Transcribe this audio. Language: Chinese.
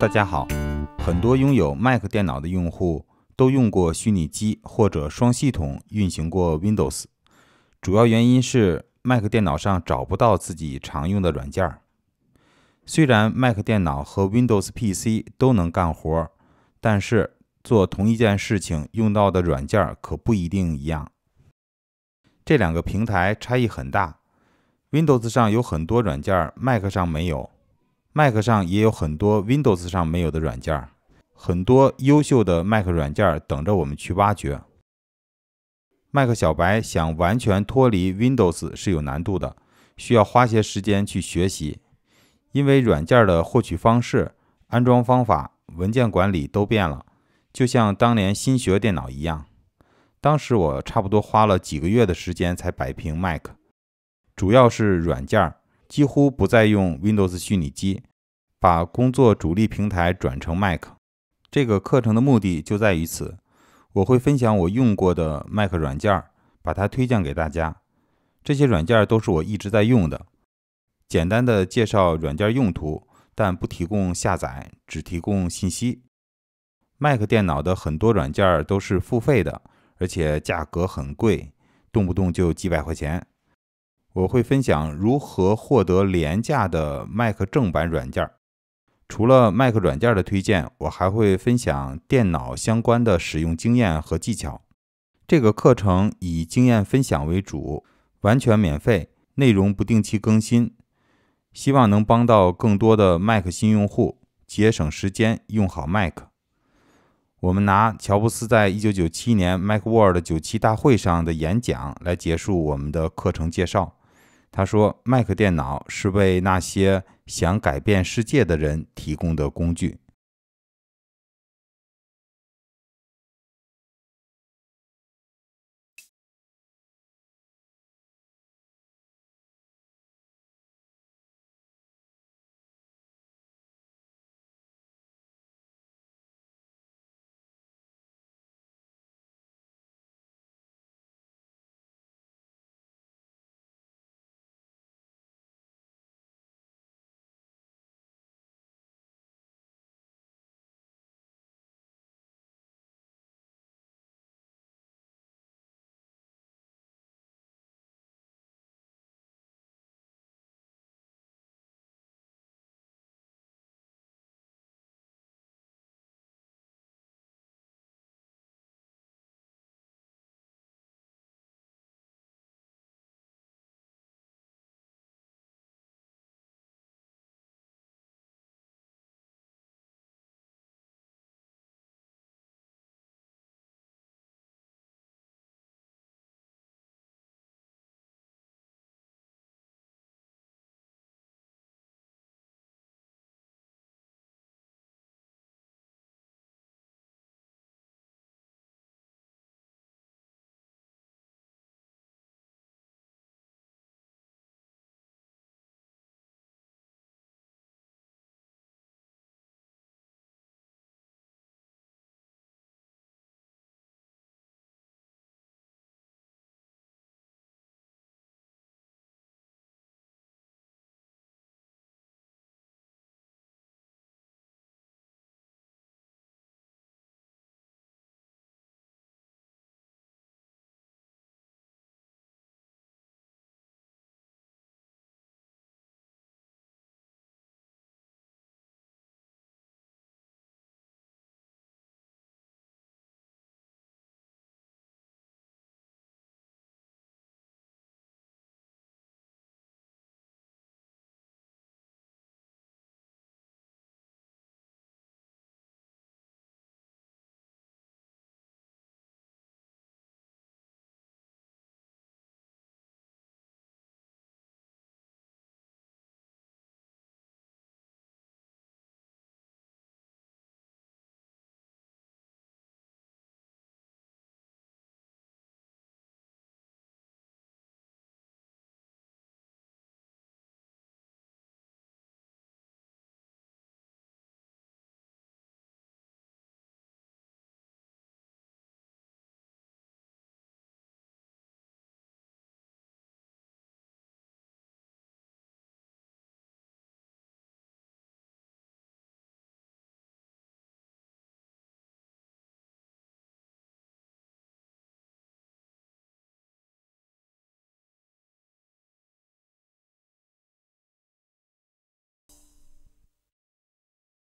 大家好，很多拥有 Mac 电脑的用户都用过虚拟机或者双系统运行过 Windows，主要原因是 Mac 电脑上找不到自己常用的软件。虽然 Mac 电脑和 Windows PC 都能干活，但是做同一件事情用到的软件可不一定一样。这两个平台差异很大，Windows 上有很多软件 Mac 上没有。Mac 上也有很多 Windows 上没有的软件，很多优秀的 Mac 软件等着我们去挖掘。Mac 小白想完全脱离 Windows 是有难度的，需要花些时间去学习，因为软件的获取方式、安装方法、文件管理都变了，就像当年新学电脑一样。当时我差不多花了几个月的时间才摆平 Mac，主要是软件。几乎不再用 Windows 虚拟机，把工作主力平台转成 Mac。这个课程的目的就在于此。我会分享我用过的 Mac 软件，把它推荐给大家。这些软件都是我一直在用的，简单的介绍软件用途，但不提供下载，只提供信息。Mac 电脑的很多软件都是付费的，而且价格很贵，动不动就几百块钱。我会分享如何获得廉价的 Mac 正版软件。除了 Mac 软件的推荐，我还会分享电脑相关的使用经验和技巧。这个课程以经验分享为主，完全免费，内容不定期更新，希望能帮到更多的 Mac 新用户，节省时间，用好 Mac。我们拿乔布斯在1997年 MacWorld 九七大会上的演讲来结束我们的课程介绍。他说：“Mac 电脑是为那些想改变世界的人提供的工具。”